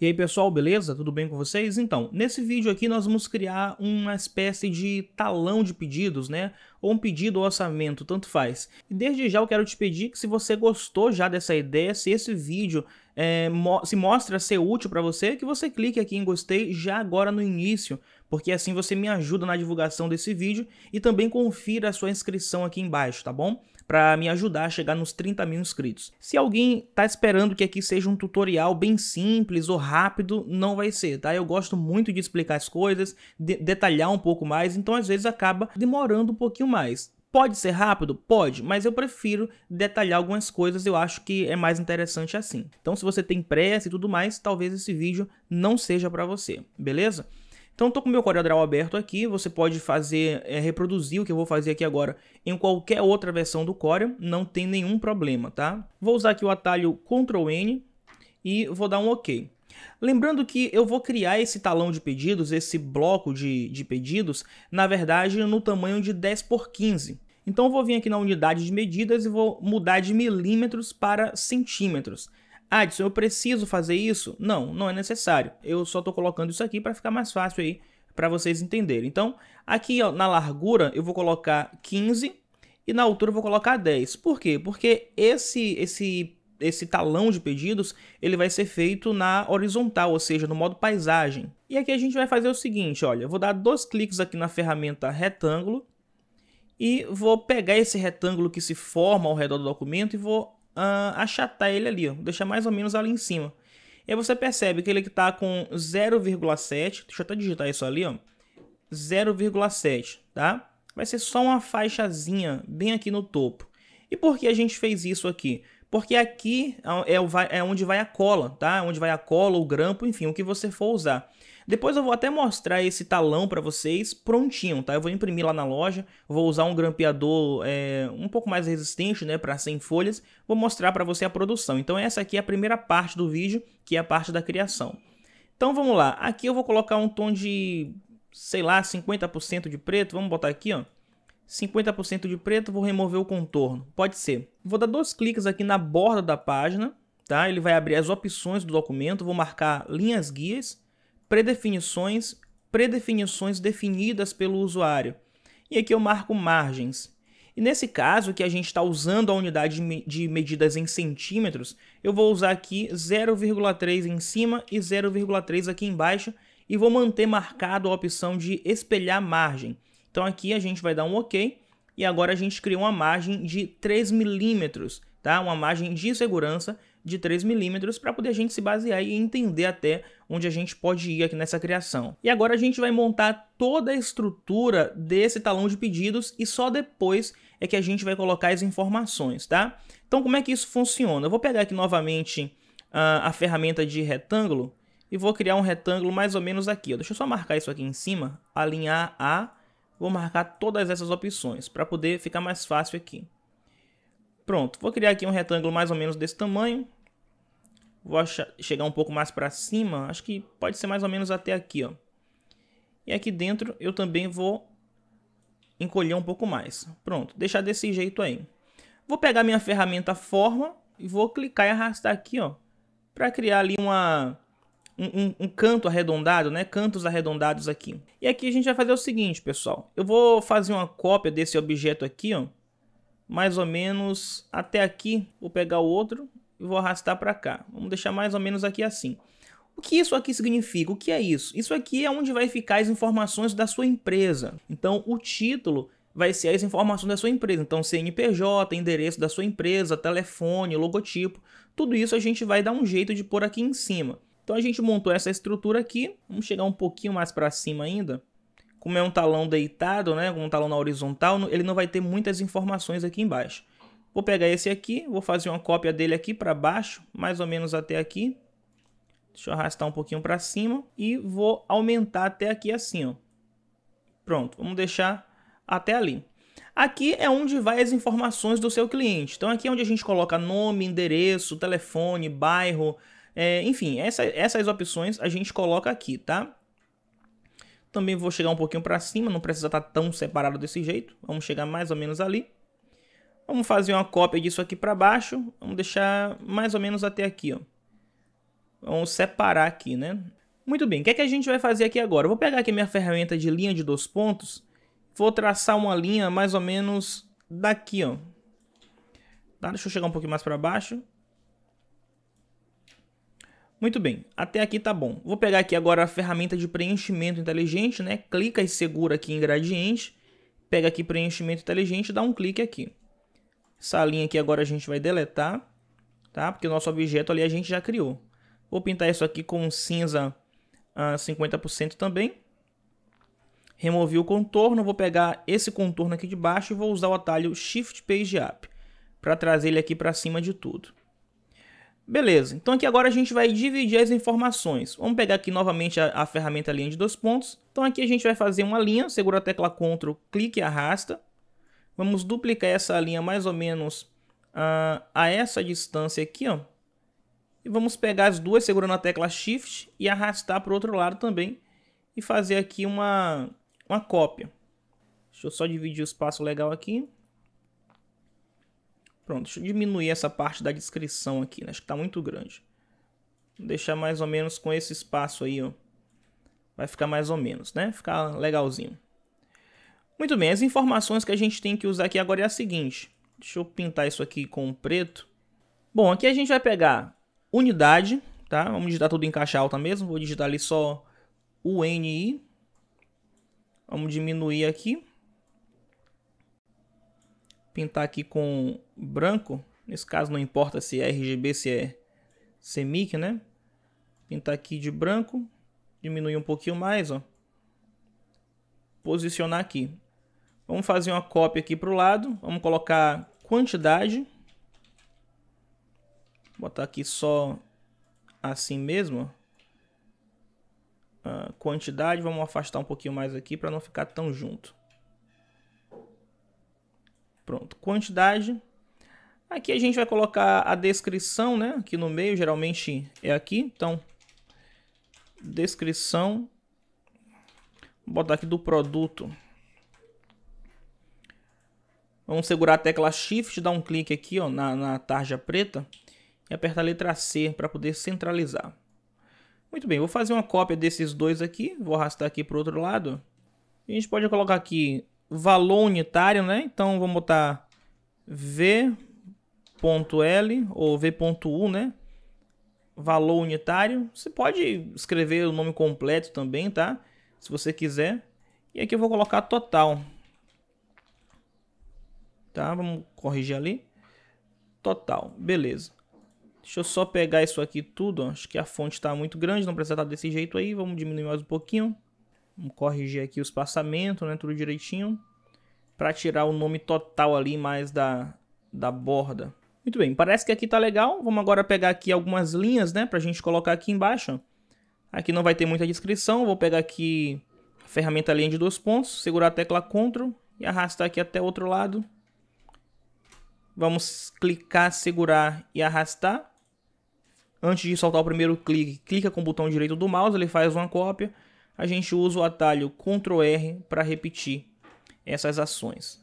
E aí pessoal, beleza? Tudo bem com vocês? Então, nesse vídeo aqui nós vamos criar uma espécie de talão de pedidos, né? Ou um pedido ou orçamento, tanto faz. E desde já eu quero te pedir que se você gostou já dessa ideia, se esse vídeo é, mo se mostra ser útil para você, que você clique aqui em gostei já agora no início, porque assim você me ajuda na divulgação desse vídeo e também confira a sua inscrição aqui embaixo, tá bom? para me ajudar a chegar nos 30 mil inscritos. Se alguém está esperando que aqui seja um tutorial bem simples ou rápido, não vai ser, tá? Eu gosto muito de explicar as coisas, de detalhar um pouco mais, então às vezes acaba demorando um pouquinho mais. Pode ser rápido? Pode, mas eu prefiro detalhar algumas coisas, eu acho que é mais interessante assim. Então, se você tem pressa e tudo mais, talvez esse vídeo não seja para você, beleza? Então estou com o meu CorelDRAW aberto aqui, você pode fazer, é, reproduzir o que eu vou fazer aqui agora em qualquer outra versão do Core, não tem nenhum problema, tá? Vou usar aqui o atalho Ctrl N e vou dar um OK. Lembrando que eu vou criar esse talão de pedidos, esse bloco de, de pedidos, na verdade no tamanho de 10 por 15. Então eu vou vir aqui na unidade de medidas e vou mudar de milímetros para centímetros. Adson, eu preciso fazer isso? Não, não é necessário. Eu só estou colocando isso aqui para ficar mais fácil aí para vocês entenderem. Então, aqui ó, na largura eu vou colocar 15 e na altura eu vou colocar 10. Por quê? Porque esse, esse, esse talão de pedidos ele vai ser feito na horizontal, ou seja, no modo paisagem. E aqui a gente vai fazer o seguinte, olha, eu vou dar dois cliques aqui na ferramenta retângulo e vou pegar esse retângulo que se forma ao redor do documento e vou uh, achatar ele ali, ó, deixar mais ou menos ali em cima. E aí você percebe que ele está com 0,7, deixa eu até digitar isso ali, 0,7, tá? Vai ser só uma faixazinha bem aqui no topo. E por que a gente fez isso aqui? Porque aqui é, é, é onde vai a cola, tá? É onde vai a cola, o grampo, enfim, o que você for usar. Depois eu vou até mostrar esse talão para vocês prontinho, tá? Eu vou imprimir lá na loja, vou usar um grampeador é, um pouco mais resistente, né, para 100 folhas. Vou mostrar para você a produção. Então essa aqui é a primeira parte do vídeo, que é a parte da criação. Então vamos lá, aqui eu vou colocar um tom de, sei lá, 50% de preto, vamos botar aqui, ó. 50% de preto, vou remover o contorno, pode ser. Vou dar dois cliques aqui na borda da página, tá? Ele vai abrir as opções do documento, vou marcar linhas guias predefinições, predefinições definidas pelo usuário. E aqui eu marco margens. E nesse caso que a gente está usando a unidade de medidas em centímetros, eu vou usar aqui 0,3 em cima e 0,3 aqui embaixo e vou manter marcado a opção de espelhar margem. Então aqui a gente vai dar um OK e agora a gente cria uma margem de 3 milímetros, tá? uma margem de segurança de 3 milímetros para poder a gente se basear e entender até onde a gente pode ir aqui nessa criação. E agora a gente vai montar toda a estrutura desse talão de pedidos e só depois é que a gente vai colocar as informações, tá? Então como é que isso funciona? Eu vou pegar aqui novamente a, ah, a ferramenta de retângulo e vou criar um retângulo mais ou menos aqui. Ó. Deixa eu só marcar isso aqui em cima, alinhar A, vou marcar todas essas opções para poder ficar mais fácil aqui. Pronto, vou criar aqui um retângulo mais ou menos desse tamanho. Vou chegar um pouco mais para cima, acho que pode ser mais ou menos até aqui, ó. E aqui dentro eu também vou encolher um pouco mais. Pronto, deixar desse jeito aí. Vou pegar minha ferramenta forma e vou clicar e arrastar aqui, ó, para criar ali uma um, um, um, canto arredondado, né? Cantos arredondados aqui. E aqui a gente vai fazer o seguinte, pessoal. Eu vou fazer uma cópia desse objeto aqui, ó. Mais ou menos até aqui. Vou pegar o outro e vou arrastar para cá. Vamos deixar mais ou menos aqui assim. O que isso aqui significa? O que é isso? Isso aqui é onde vai ficar as informações da sua empresa. Então, o título vai ser as informações da sua empresa. Então, CNPJ, endereço da sua empresa, telefone, logotipo, tudo isso a gente vai dar um jeito de pôr aqui em cima. Então, a gente montou essa estrutura aqui. Vamos chegar um pouquinho mais para cima ainda. Como é um talão deitado, né, um talão na horizontal, ele não vai ter muitas informações aqui embaixo. Vou pegar esse aqui, vou fazer uma cópia dele aqui para baixo, mais ou menos até aqui. Deixa eu arrastar um pouquinho para cima e vou aumentar até aqui assim, ó. Pronto, vamos deixar até ali. Aqui é onde vai as informações do seu cliente. Então aqui é onde a gente coloca nome, endereço, telefone, bairro, é, enfim, essa, essas opções a gente coloca aqui, tá? Também vou chegar um pouquinho para cima, não precisa estar tá tão separado desse jeito. Vamos chegar mais ou menos ali. Vamos fazer uma cópia disso aqui para baixo. Vamos deixar mais ou menos até aqui, ó. Vamos separar aqui, né? Muito bem, o que, é que a gente vai fazer aqui agora? Eu vou pegar aqui minha ferramenta de linha de dois pontos. Vou traçar uma linha mais ou menos daqui, ó. Tá? Deixa eu chegar um pouquinho mais para baixo. Muito bem, até aqui tá bom. Vou pegar aqui agora a ferramenta de preenchimento inteligente, né? Clica e segura aqui em gradiente. Pega aqui preenchimento inteligente e dá um clique aqui. Essa linha aqui agora a gente vai deletar, tá? Porque o nosso objeto ali a gente já criou. Vou pintar isso aqui com cinza ah, a 50% também. Removi o contorno, vou pegar esse contorno aqui de baixo e vou usar o atalho Shift Page Up para trazer ele aqui para cima de tudo. Beleza, então aqui agora a gente vai dividir as informações. Vamos pegar aqui novamente a, a ferramenta linha de dois pontos. Então aqui a gente vai fazer uma linha, segura a tecla Ctrl, clique e arrasta. Vamos duplicar essa linha mais ou menos a, ah, a essa distância aqui, ó. E vamos pegar as duas segurando a tecla Shift e arrastar para o outro lado também. E fazer aqui uma, uma cópia. Deixa eu só dividir o espaço legal aqui. Pronto, deixa eu diminuir essa parte da descrição aqui, né? acho que está muito grande. Vou deixar mais ou menos com esse espaço aí, ó. Vai ficar mais ou menos, né? Ficar legalzinho. Muito bem, as informações que a gente tem que usar aqui agora é a seguinte. Deixa eu pintar isso aqui com preto. Bom, aqui a gente vai pegar unidade, tá? Vamos digitar tudo em caixa alta mesmo. Vou digitar ali só NI. Vamos diminuir aqui. Pintar aqui com branco. Nesse caso não importa se é RGB, se é CMYK, né? Pintar aqui de branco. Diminuir um pouquinho mais, ó. Posicionar aqui. Vamos fazer uma cópia aqui para o lado. Vamos colocar quantidade. Vou botar aqui só assim mesmo. Uh, quantidade. Vamos afastar um pouquinho mais aqui para não ficar tão junto. Pronto, quantidade. Aqui a gente vai colocar a descrição, né? Aqui no meio, geralmente é aqui. Então, descrição. Vou botar aqui do produto. Vamos segurar a tecla Shift, dar um clique aqui ó, na, na tarja preta e apertar a letra C para poder centralizar. Muito bem, vou fazer uma cópia desses dois aqui, vou arrastar aqui para o outro lado. A gente pode colocar aqui valor unitário, né? Então vamos botar v.l ou v.u, né? Valor unitário. Você pode escrever o nome completo também, tá? Se você quiser. E aqui eu vou colocar total. Tá? Vamos corrigir ali. Total, beleza. Deixa eu só pegar isso aqui tudo. Ó. Acho que a fonte está muito grande, não precisa estar tá desse jeito aí. Vamos diminuir mais um pouquinho. Vamos corrigir aqui o espaçamento, né? Tudo direitinho. Para tirar o nome total ali mais da, da borda. Muito bem, parece que aqui está legal. Vamos agora pegar aqui algumas linhas, né? Para a gente colocar aqui embaixo. Aqui não vai ter muita descrição. Vou pegar aqui a ferramenta linha de dois pontos. Segurar a tecla CTRL e arrastar aqui até o outro lado. Vamos clicar, segurar e arrastar. Antes de soltar o primeiro clique, clica com o botão direito do mouse, ele faz uma cópia. A gente usa o atalho Ctrl R para repetir essas ações.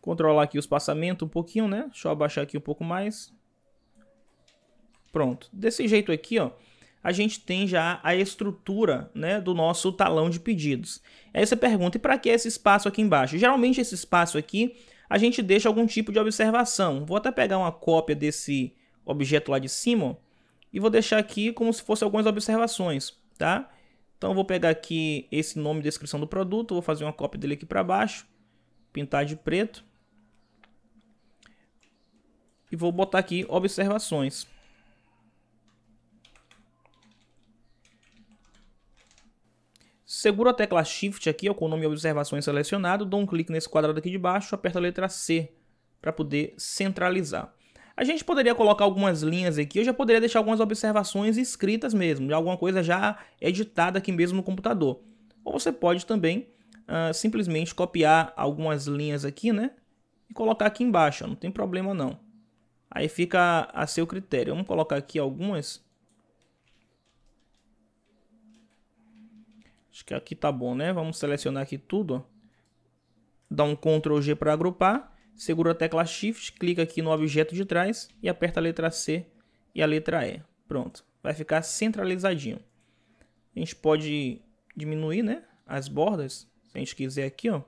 Controlar aqui o espaçamento um pouquinho, né? Deixa eu abaixar aqui um pouco mais. Pronto. Desse jeito aqui, ó, a gente tem já a estrutura né, do nosso talão de pedidos. Aí você pergunta, e para que esse espaço aqui embaixo? Geralmente esse espaço aqui a gente deixa algum tipo de observação. Vou até pegar uma cópia desse objeto lá de cima e vou deixar aqui como se fosse algumas observações, tá? Então vou pegar aqui esse nome e descrição do produto, vou fazer uma cópia dele aqui para baixo, pintar de preto e vou botar aqui observações. Seguro a tecla Shift aqui, ó, com o nome observações selecionado, dou um clique nesse quadrado aqui de baixo, aperto a letra C para poder centralizar. A gente poderia colocar algumas linhas aqui, eu já poderia deixar algumas observações escritas mesmo, alguma coisa já editada aqui mesmo no computador. Ou você pode também uh, simplesmente copiar algumas linhas aqui, né? E colocar aqui embaixo, ó, não tem problema não. Aí fica a seu critério. Vamos colocar aqui algumas Acho que aqui tá bom, né? Vamos selecionar aqui tudo. Dá um Ctrl G para agrupar. Segura a tecla Shift, clica aqui no objeto de trás e aperta a letra C e a letra E. Pronto, vai ficar centralizadinho. A gente pode diminuir né, as bordas, se a gente quiser aqui, ó,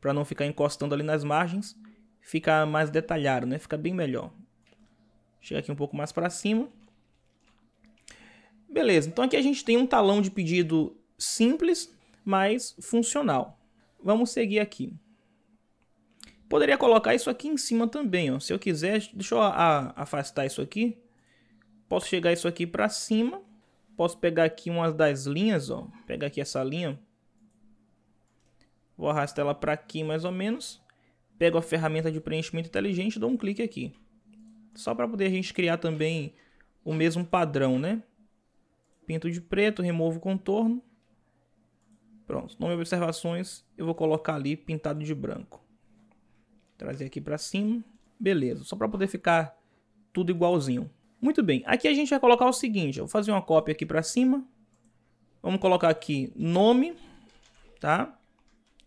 para não ficar encostando ali nas margens. Fica mais detalhado, né? Fica bem melhor. Chega aqui um pouco mais para cima. Beleza, então aqui a gente tem um talão de pedido simples, mas funcional. Vamos seguir aqui. Poderia colocar isso aqui em cima também, ó. se eu quiser. Deixa eu afastar isso aqui. Posso chegar isso aqui para cima. Posso pegar aqui uma das linhas, ó. pegar aqui essa linha. Vou arrastar ela para aqui mais ou menos. Pego a ferramenta de preenchimento inteligente e dou um clique aqui. Só para poder a gente criar também o mesmo padrão, né? Pinto de preto, removo o contorno. Pronto, nome observações eu vou colocar ali pintado de branco. Trazer aqui para cima. Beleza, só para poder ficar tudo igualzinho. Muito bem, aqui a gente vai colocar o seguinte, eu vou fazer uma cópia aqui para cima. Vamos colocar aqui nome, tá?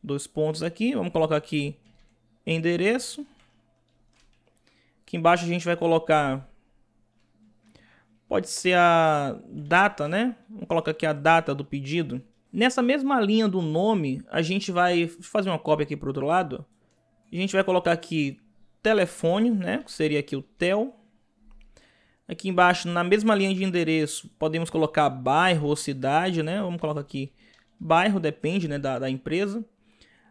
Dois pontos aqui, vamos colocar aqui endereço. Aqui embaixo a gente vai colocar pode ser a data, né? Vamos colocar aqui a data do pedido. Nessa mesma linha do nome, a gente vai fazer uma cópia aqui para o outro lado. A gente vai colocar aqui telefone, né? Que seria aqui o tel. Aqui embaixo, na mesma linha de endereço, podemos colocar bairro ou cidade, né? Vamos colocar aqui bairro, depende né, da, da empresa.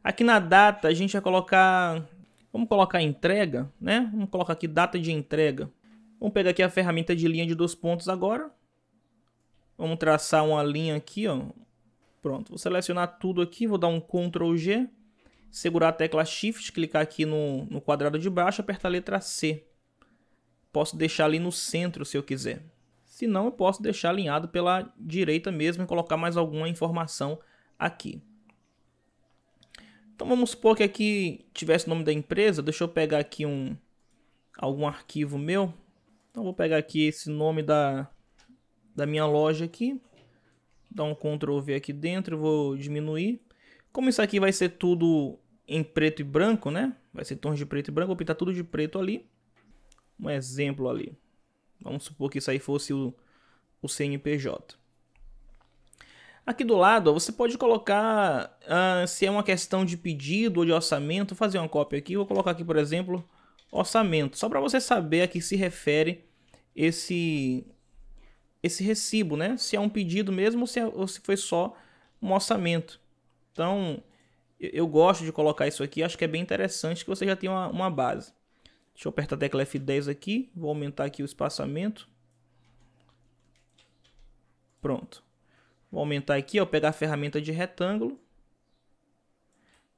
Aqui na data, a gente vai colocar... Vamos colocar entrega, né? Vamos colocar aqui data de entrega. Vamos pegar aqui a ferramenta de linha de dois pontos agora. Vamos traçar uma linha aqui, ó, Pronto, vou selecionar tudo aqui, vou dar um Ctrl G, segurar a tecla Shift, clicar aqui no, no quadrado de baixo, apertar a letra C. Posso deixar ali no centro se eu quiser. Se não, eu posso deixar alinhado pela direita mesmo e colocar mais alguma informação aqui. Então vamos supor que aqui tivesse o nome da empresa. Deixa eu pegar aqui um algum arquivo meu. Então vou pegar aqui esse nome da, da minha loja aqui dar um Ctrl V aqui dentro, vou diminuir. Como isso aqui vai ser tudo em preto e branco, né? Vai ser tons de preto e branco, vou pintar tudo de preto ali. Um exemplo ali. Vamos supor que isso aí fosse o, o CNPJ. Aqui do lado, você pode colocar, ah, se é uma questão de pedido ou de orçamento, fazer uma cópia aqui, vou colocar aqui, por exemplo, orçamento, só para você saber a que se refere esse, esse recibo, né? Se é um pedido mesmo ou se, é, ou se foi só um orçamento. Então, eu, eu, gosto de colocar isso aqui, acho que é bem interessante que você já tenha uma, uma base. Deixa eu apertar a tecla F10 aqui, vou aumentar aqui o espaçamento. Pronto. Vou aumentar aqui, ó, pegar a ferramenta de retângulo.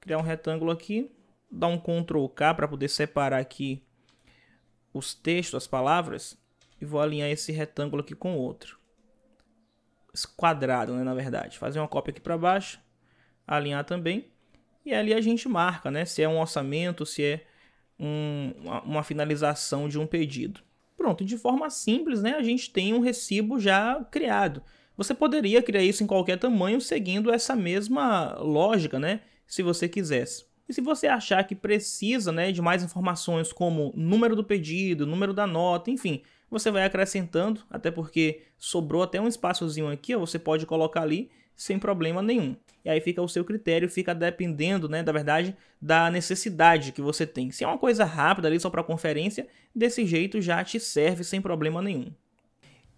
Criar um retângulo aqui. Dar um Ctrl K para poder separar aqui os textos, as palavras e vou alinhar esse retângulo aqui com outro. Esse quadrado, né, na verdade. Fazer uma cópia aqui para baixo, alinhar também. E ali a gente marca, né, se é um orçamento, se é um, uma finalização de um pedido. Pronto, de forma simples, né, a gente tem um recibo já criado. Você poderia criar isso em qualquer tamanho seguindo essa mesma lógica, né, se você quisesse. E se você achar que precisa né, de mais informações como número do pedido, número da nota, enfim, você vai acrescentando, até porque sobrou até um espaçozinho aqui, ó, você pode colocar ali sem problema nenhum. E aí fica o seu critério, fica dependendo, né, da verdade, da necessidade que você tem. Se é uma coisa rápida ali só para conferência, desse jeito já te serve sem problema nenhum.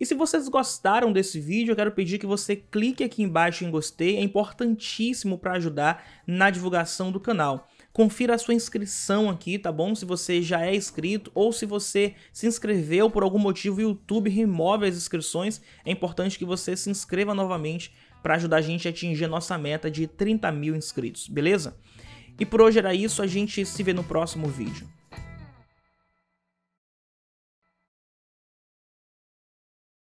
E se vocês gostaram desse vídeo, eu quero pedir que você clique aqui embaixo em gostei, é importantíssimo para ajudar na divulgação do canal confira a sua inscrição aqui, tá bom? Se você já é inscrito ou se você se inscreveu por algum motivo e o YouTube remove as inscrições, é importante que você se inscreva novamente para ajudar a gente a atingir a nossa meta de 30 mil inscritos, beleza? E por hoje era isso, a gente se vê no próximo vídeo.